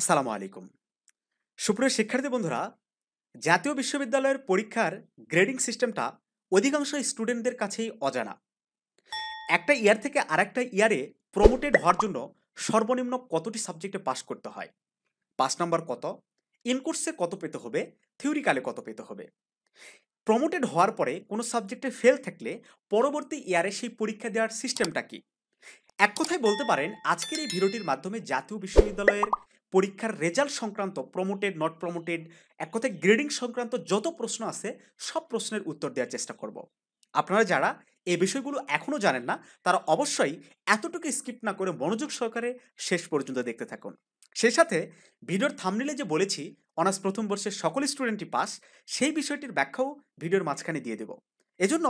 আসসালামু আলাইকুম সুপ্রিয় শিক্ষার্থী বন্ধুরা জাতীয় বিশ্ববিদ্যালয়ের পরীক্ষার গ্রেডিং সিস্টেমটা অধিকাংশ স্টুডেন্টদের কাছেই অজানা একটা ইয়ার থেকে আরেকটা ইয়ারে প্রমোটেড হওয়ার জন্য সর্বনিম্ন কতটি সাবজেক্টে পাস করতে হয় পাস নাম্বার কত ইনকোর্সে কত পেতে হবে থিওরিক্যালে কত পেতে হবে প্রমোটেড হওয়ার পরে কোনো সাবজেক্টে ফেল থাকলে পরবর্তী ইয়ারে সেই পরীক্ষা দেওয়ার সিস্টেমটা কি এক কথায় বলতে পারেন আজকের এই ভিডিওটির মাধ্যমে জাতীয় বিশ্ববিদ্যালয়ের পরীক্ষার রেজাল্ট সংক্রান্ত প্রমোটেড নট প্রমোটেড এক কথায় গ্রেডিং সংক্রান্ত যত প্রশ্ন আছে সব প্রশ্নের উত্তর দেওয়ার চেষ্টা করব আপনারা যারা এই বিষয়গুলো এখনও জানেন না তারা অবশ্যই এতটুকু স্কিপ না করে মনোযোগ সহকারে শেষ পর্যন্ত দেখতে থাকুন সেই সাথে ভিডিওর থামনিলে যে বলেছি অনার্স প্রথম বর্ষের সকল স্টুডেন্টই পাস সেই বিষয়টির ব্যাখ্যাও ভিডিওর মাঝখানে দিয়ে দেব এজন্য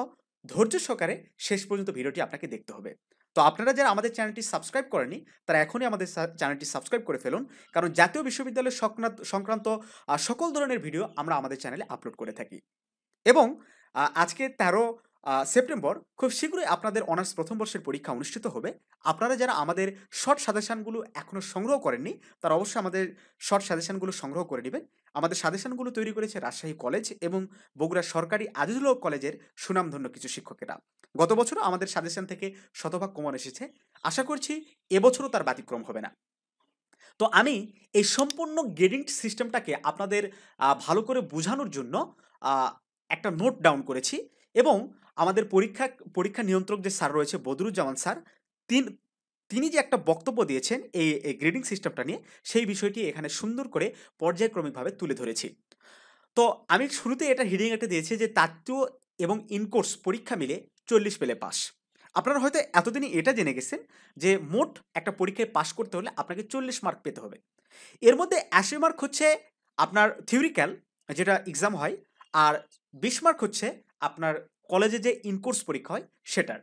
ধৈর্য সহকারে শেষ পর্যন্ত ভিডিওটি আপনাকে দেখতে হবে তো আপনারা যারা আমাদের চ্যানেলটি সাবস্ক্রাইব করেনি তারা এখনই আমাদের চ্যানেলটি সাবস্ক্রাইব করে ফেলুন কারণ জাতীয় বিশ্ববিদ্যালয় সংক্রান্ত সকল ধরনের ভিডিও আমরা আমাদের চ্যানেলে আপলোড করে থাকি এবং আজকে তেরো সেপ্টেম্বর খুব শীঘ্রই আপনাদের অনার্স প্রথম বর্ষের পরীক্ষা অনুষ্ঠিত হবে আপনারা যারা আমাদের শর্ট সাজেশানগুলো এখনও সংগ্রহ করেননি তারা অবশ্যই আমাদের শর্ট সাজেশানগুলো সংগ্রহ করে নেবেন আমাদের সাজেশানগুলো তৈরি করেছে রাজশাহী কলেজ এবং বগুড়া সরকারি আজিজুল কলেজের সুনামধন্য কিছু শিক্ষকেরা গত বছরও আমাদের সাজেশান থেকে শতভাগ কমন এসেছে আশা করছি এবছরও তার ব্যতিক্রম হবে না তো আমি এই সম্পূর্ণ গ্রেডিং সিস্টেমটাকে আপনাদের ভালো করে বোঝানোর জন্য একটা নোট ডাউন করেছি এবং আমাদের পরীক্ষা পরীক্ষা নিয়ন্ত্রক যে স্যার রয়েছে বদরুজ্জামান স্যার তিন তিনি যে একটা বক্তব্য দিয়েছেন এই গ্রেডিং সিস্টেমটা নিয়ে সেই বিষয়টি এখানে সুন্দর করে পর্যায়ক্রমিকভাবে তুলে ধরেছি তো আমি শুরুতে এটা হিডিং একটা দিয়েছি যে তাত্ত্বীয় এবং ইনকোর্স পরীক্ষা মিলে চল্লিশ পেলে পাস আপনারা হয়তো এতদিনই এটা জেনে গেছেন যে মোট একটা পরীক্ষায় পাশ করতে হলে আপনাকে চল্লিশ মার্ক পেতে হবে এর মধ্যে অ্যাশি মার্ক হচ্ছে আপনার থিওরিক্যাল যেটা এক্সাম হয় আর বিশ মার্ক হচ্ছে আপনার কলেজে যে ইনকোর্স পরীক্ষা হয় সেটার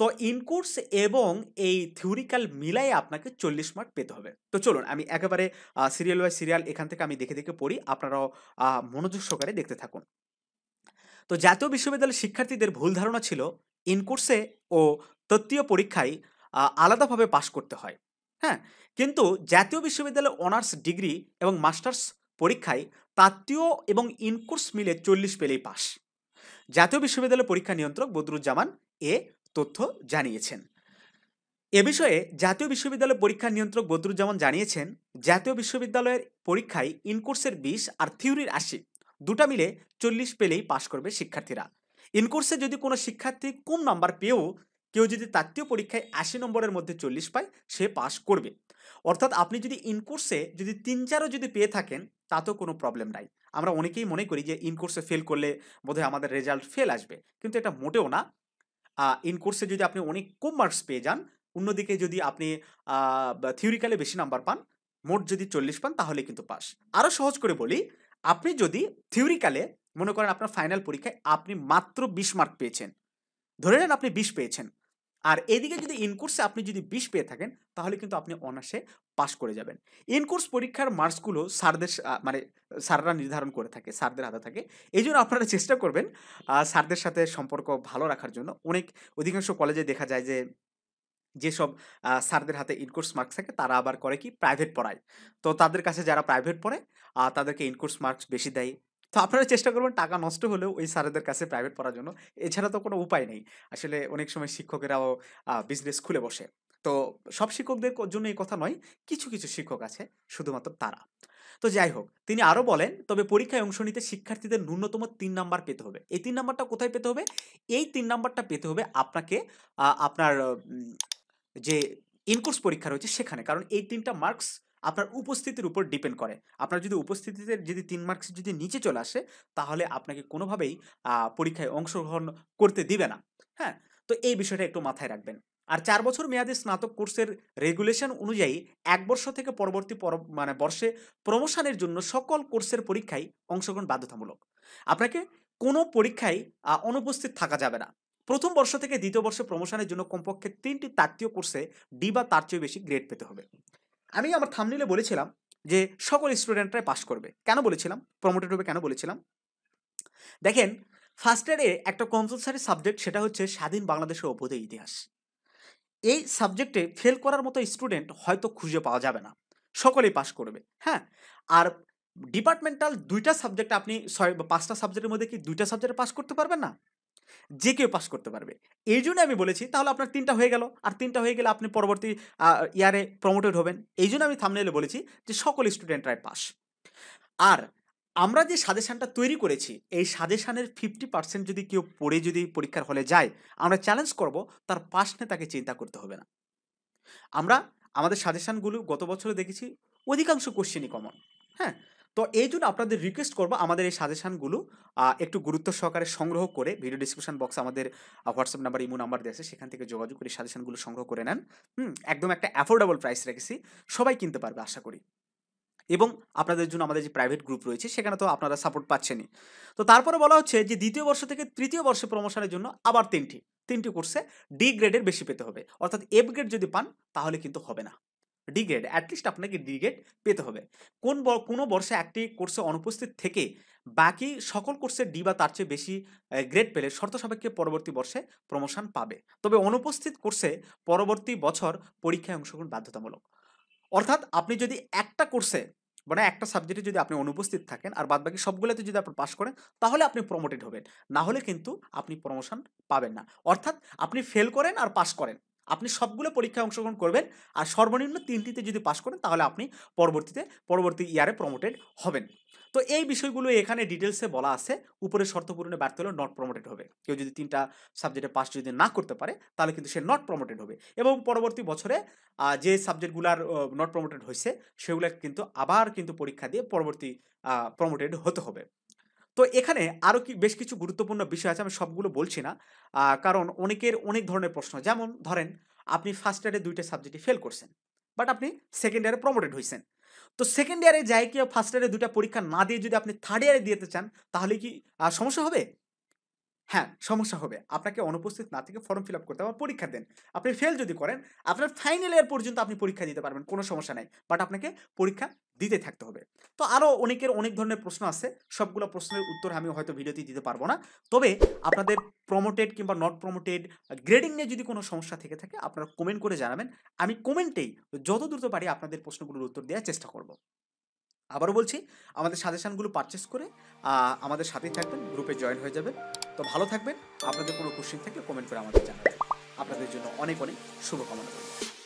তো ইনকোর্স এবং এই থিওরিক্যাল মিলাই আপনাকে চল্লিশ মার্ক পেতে হবে তো চলুন আমি একেবারে সিরিয়াল বাই সিরিয়াল এখান থেকে আমি দেখে দেখে পড়ি আপনারাও মনোযোগ সহকারে দেখতে থাকুন তো জাতীয় বিশ্ববিদ্যালয়ের শিক্ষার্থীদের ভুল ধারণা ছিল ইনকোর্সে ও তত্ত্বীয় পরীক্ষায় আলাদাভাবে পাশ করতে হয় হ্যাঁ কিন্তু জাতীয় বিশ্ববিদ্যালয়ের অনার্স ডিগ্রি এবং মাস্টার্স পরীক্ষায় তাত্ত্বীয় এবং ইনকোর্স মিলে চল্লিশ পেলেই পাশ জাতীয় বিশ্ববিদ্যালয় পরীক্ষা নিয়ন্ত্রক বদরুজ্জামান এ তথ্য জানিয়েছেন এ বিষয়ে জাতীয় বিশ্ববিদ্যালয় পরীক্ষা নিয়ন্ত্রক বদরুজ্জামান জানিয়েছেন জাতীয় বিশ্ববিদ্যালয়ের পরীক্ষায় ইনকোর্সের বিশ আর থিওরির আশি দুটা মিলে চল্লিশ পেলেই পাশ করবে শিক্ষার্থীরা ইনকোর্সে যদি কোনো শিক্ষার্থী কম নাম্বার পেয়েও কেউ যদি তাত্ত্বীয় পরীক্ষায় আশি নম্বরের মধ্যে চল্লিশ পায় সে পাশ করবে অর্থাৎ আপনি যদি ইনকোর্সে যদি তিন চারও যদি পেয়ে থাকেন তাতেও কোনো প্রবলেম নাই আমরা অনেকেই মনে করি যে ইনকোর্সে ফেল করলে বোধহয় আমাদের রেজাল্ট ফেল আসবে কিন্তু এটা মোটেও না ইনকোর্সে যদি আপনি অনেক কম মার্কস পেয়ে যান অন্যদিকে যদি আপনি থিওরিক্যালে বেশি নাম্বার পান মোট যদি চল্লিশ পান তাহলে কিন্তু পাস আরও সহজ করে বলি আপনি যদি থিওরিক্যালে মনে করেন আপনার ফাইনাল পরীক্ষায় আপনি মাত্র বিশ মার্ক পেয়েছেন ধরে নেন আপনি বিশ পেয়েছেন আর এদিকে যদি ইনকোর্সে আপনি যদি বিশ পেয়ে থাকেন তাহলে কিন্তু আপনি অনার্সে পাশ করে যাবেন ইনকোর্স পরীক্ষার মার্কসগুলো স্যারদের মানে স্যাররা নির্ধারণ করে থাকে স্যারদের হাতে থাকে এই জন্য আপনারা চেষ্টা করবেন স্যারদের সাথে সম্পর্ক ভালো রাখার জন্য অনেক অধিকাংশ কলেজে দেখা যায় যে যেসব স্যারদের হাতে ইনকোর্স মার্কস থাকে তারা আবার করে কি প্রাইভেট পড়ায় তো তাদের কাছে যারা প্রাইভেট পড়ে তাদেরকে ইনকোর্স মার্কস বেশি দেয় তো আপনারা চেষ্টা করবেন টাকা নষ্ট হলেও ওই স্যারেদের কাছে প্রাইভেট পড়ার জন্য এছাড়া তো কোনো উপায় নেই আসলে অনেক সময় শিক্ষকেরাও বিজনেস খুলে বসে তো সব শিক্ষকদের জন্য এই কথা নয় কিছু কিছু শিক্ষক আছে শুধুমাত্র তারা তো যাই হোক তিনি আরও বলেন তবে পরীক্ষায় অংশ নিতে শিক্ষার্থীদের ন্যূনতম তিন নাম্বার পেতে হবে এই তিন নাম্বারটা কোথায় পেতে হবে এই তিন নাম্বারটা পেতে হবে আপনাকে আপনার যে ইনকোর্স পরীক্ষা রয়েছে সেখানে কারণ এই তিনটা মার্কস আপনার উপস্থিতির উপর ডিপেন্ড করে আপনার যদি উপস্থিতিতে যদি তিন মার্কস যদি নিচে চলে আসে তাহলে আপনাকে কোনোভাবেই পরীক্ষায় অংশগ্রহণ করতে দিবে না হ্যাঁ তো এই বিষয়টা একটু মাথায় রাখবেন আর চার বছর মেয়াদী স্নাতক কোর্সের রেগুলেশন অনুযায়ী এক বর্ষ থেকে পরবর্তী মানে বর্ষে প্রমোশনের জন্য সকল কোর্সের পরীক্ষায় অংশগ্রহণ বাধ্যতামূলক আপনাকে কোনো পরীক্ষায় অনুপস্থিত থাকা যাবে না প্রথম বর্ষ থেকে দ্বিতীয় বর্ষে প্রমোশনের জন্য কমপক্ষে তিনটি তাত্ত্বীয় কোর্সে ডি বা তার চেয়ে বেশি গ্রেড পেতে হবে আমি আমার থামনিলে বলেছিলাম যে সকল স্টুডেন্টরাই পাশ করবে কেন বলেছিলাম প্রমোটেড হবে কেন বলেছিলাম দেখেন ফার্স্ট ইয়ারে একটা কম্পালসারি সাবজেক্ট সেটা হচ্ছে স্বাধীন বাংলাদেশের অবোধে ইতিহাস এই সাবজেক্টে ফেল করার মতো স্টুডেন্ট হয়তো খুঁজে পাওয়া যাবে না সকলেই পাশ করবে হ্যাঁ আর ডিপার্টমেন্টাল দুইটা সাবজেক্ট আপনি ছয় পাঁচটা সাবজেক্টের মধ্যে কি দুইটা সাবজেক্টে পাশ করতে পারবেন না যে কেউ পাস করতে পারবে এই জন্য আমি বলেছি তাহলে আপনার তিনটা হয়ে গেল আর তিনটা হয়ে গেলে আপনি পরবর্তী ইয়ারে প্রমোটেড হবেন এই জন্য আমি থামনেলে বলেছি যে সকল স্টুডেন্টরাই পাস আর আমরা যে সাজেশানটা তৈরি করেছি এই সাজেশানের ফিফটি পার্সেন্ট যদি কেউ পড়ে যদি পরীক্ষার হলে যায় আমরা চ্যালেঞ্জ করব তার পাশ নিয়ে তাকে চিন্তা করতে হবে না আমরা আমাদের সাজেশানগুলো গত বছরে দেখেছি অধিকাংশ কোশ্চেনই কমন হ্যাঁ তো এই জন্য আপনাদের রিকোয়েস্ট করবো আমাদের এই সাজেশানগুলো একটু গুরুত্ব সহকারে সংগ্রহ করে ভিডিও ডিসক্রিপশন বক্সে আমাদের হোয়াটসঅ্যাপ নাম্বার ইমো নাম্বার দেওয়া আছে সেখান থেকে যোগাযোগ করে সাজেশানগুলো সংগ্রহ করে নেন হুম একদম একটা অ্যাফোর্ডেবল প্রাইস রেখেছি সবাই কিনতে পারবে আশা করি এবং আপনাদের জন্য আমাদের যে প্রাইভেট গ্রুপ রয়েছে সেখানে তো আপনারা সাপোর্ট পাচ্ছেনই তো তারপরে বলা হচ্ছে যে দ্বিতীয় বর্ষ থেকে তৃতীয় বর্ষে প্রমোশনের জন্য আবার তিনটি তিনটি কোর্সে ডি গ্রেডের বেশি পেতে হবে অর্থাৎ এফ গ্রেড যদি পান তাহলে কিন্তু হবে না ডিগ্রেড অ্যাটলিস্ট আপনাকে ডিগ্রেড পেতে হবে কোন কোনো বর্ষে একটি কোর্সে অনুপস্থিত থেকে বাকি সকল কোর্সে ডি বা তার চেয়ে বেশি গ্রেড পেলে শর্ত সাপেক্ষে পরবর্তী বর্ষে প্রমোশন পাবে তবে অনুপস্থিত কোর্সে পরবর্তী বছর পরীক্ষায় অংশগ্রহণ বাধ্যতামূলক অর্থাৎ আপনি যদি একটা কোর্সে মানে একটা সাবজেক্টে যদি আপনি অনুপস্থিত থাকেন আর বাদ বাকি সবগুলোতে যদি আপনি পাশ করেন তাহলে আপনি প্রমোটেড হবেন না হলে কিন্তু আপনি প্রমোশন পাবেন না অর্থাৎ আপনি ফেল করেন আর পাশ করেন আপনি সবগুলো পরীক্ষায় অংশগ্রহণ করবেন আর সর্বনিম্ন তিনটিতে যদি পাশ করেন তাহলে আপনি পরবর্তীতে পরবর্তী ইয়ারে প্রমোটেড হবেন তো এই বিষয়গুলো এখানে ডিটেলসে বলা আছে উপরের শর্ত পূরণে ব্যর্থ হলে নট প্রমোটেড হবে কেউ যদি তিনটা সাবজেক্টে পাস যদি না করতে পারে তাহলে কিন্তু সে নট প্রমোটেড হবে এবং পরবর্তী বছরে যে সাবজেক্টগুলার নট প্রমোটেড হয়েছে সেগুলো কিন্তু আবার কিন্তু পরীক্ষা দিয়ে পরবর্তী প্রমোটেড হতে হবে তো এখানে আরও কি বেশ কিছু গুরুত্বপূর্ণ বিষয় আছে আমি সবগুলো বলছি না কারণ অনেকের অনেক ধরনের প্রশ্ন যেমন ধরেন আপনি ফার্স্ট ইয়ারে দুইটা সাবজেক্টে ফেল করছেন বাট আপনি সেকেন্ড ইয়ারে প্রমোটেড হয়েছেন তো সেকেন্ড ইয়ারে যাই কি ফার্স্ট ইয়ারে দুইটা পরীক্ষা না দিয়ে যদি আপনি থার্ড ইয়ারে দিতে চান তাহলে কি সমস্যা হবে হ্যাঁ সমস্যা হবে আপনাকে অনুপস্থিত না থেকে ফর্ম ফিল আপ করতে হবে পরীক্ষা দেন আপনি ফেল যদি করেন আপনার ফাইনাল ইয়ার পর্যন্ত আপনি পরীক্ষা দিতে পারবেন কোনো সমস্যা নাই বাট আপনাকে পরীক্ষা দিতে থাকতে হবে তো আরও অনেকের অনেক ধরনের প্রশ্ন আছে সবগুলো প্রশ্নের উত্তর আমি হয়তো ভিডিওতে দিতে পারবো না তবে আপনাদের প্রমোটেড কিংবা নট প্রমোটেড গ্রেডিং নিয়ে যদি কোনো সমস্যা থেকে থাকে আপনারা কমেন্ট করে জানাবেন আমি কমেন্টেই যত দ্রুত পারি আপনাদের প্রশ্নগুলোর উত্তর দেওয়ার চেষ্টা করব আবারও বলছি আমাদের সাজেশানগুলো পারচেস করে আমাদের সাথেই থাকবেন গ্রুপে জয়েন হয়ে যাবেন তো ভালো থাকবেন আপনাদের কোনো কোশ্চেন থাকলে কমেন্ট করে আমাদের জানাবেন আপনাদের জন্য অনেক অনেক শুভকামনা রইল